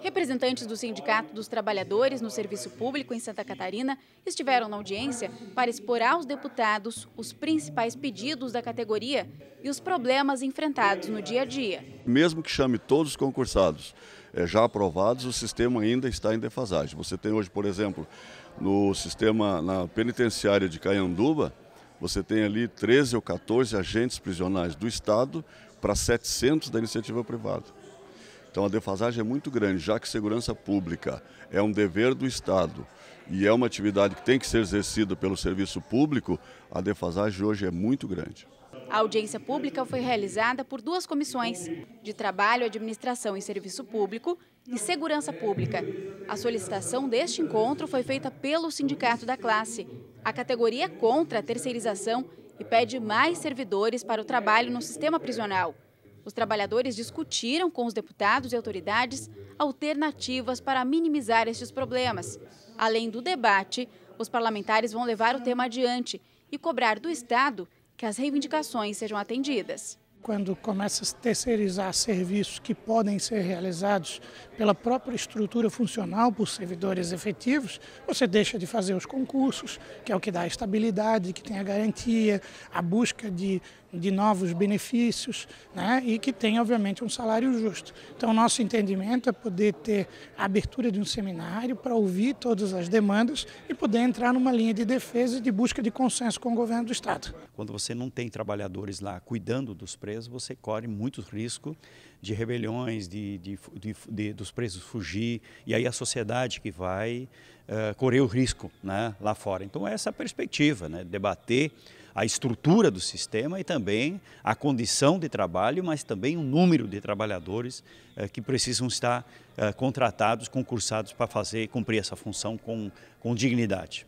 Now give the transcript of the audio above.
Representantes do Sindicato dos Trabalhadores no Serviço Público em Santa Catarina estiveram na audiência para expor aos deputados os principais pedidos da categoria e os problemas enfrentados no dia a dia. Mesmo que chame todos os concursados é, já aprovados, o sistema ainda está em defasagem. Você tem hoje, por exemplo, no sistema na penitenciária de Caianduba, você tem ali 13 ou 14 agentes prisionais do Estado para 700 da iniciativa privada. Então a defasagem é muito grande, já que segurança pública é um dever do Estado e é uma atividade que tem que ser exercida pelo serviço público, a defasagem hoje é muito grande. A audiência pública foi realizada por duas comissões, de Trabalho, Administração e Serviço Público e Segurança Pública. A solicitação deste encontro foi feita pelo Sindicato da Classe. A categoria é contra a terceirização e pede mais servidores para o trabalho no sistema prisional. Os trabalhadores discutiram com os deputados e autoridades alternativas para minimizar estes problemas. Além do debate, os parlamentares vão levar o tema adiante e cobrar do Estado que as reivindicações sejam atendidas. Quando começa a terceirizar serviços que podem ser realizados pela própria estrutura funcional por servidores efetivos, você deixa de fazer os concursos, que é o que dá a estabilidade, que tem a garantia, a busca de, de novos benefícios né? e que tem, obviamente, um salário justo. Então, nosso entendimento é poder ter a abertura de um seminário para ouvir todas as demandas e poder entrar numa linha de defesa e de busca de consenso com o governo do Estado. Quando você não tem trabalhadores lá cuidando dos preços, você corre muitos riscos de rebeliões, de, de, de, de, dos presos fugir, e aí a sociedade que vai uh, correr o risco né, lá fora. Então, é essa a perspectiva, né, debater a estrutura do sistema e também a condição de trabalho, mas também o número de trabalhadores uh, que precisam estar uh, contratados, concursados para fazer cumprir essa função com, com dignidade.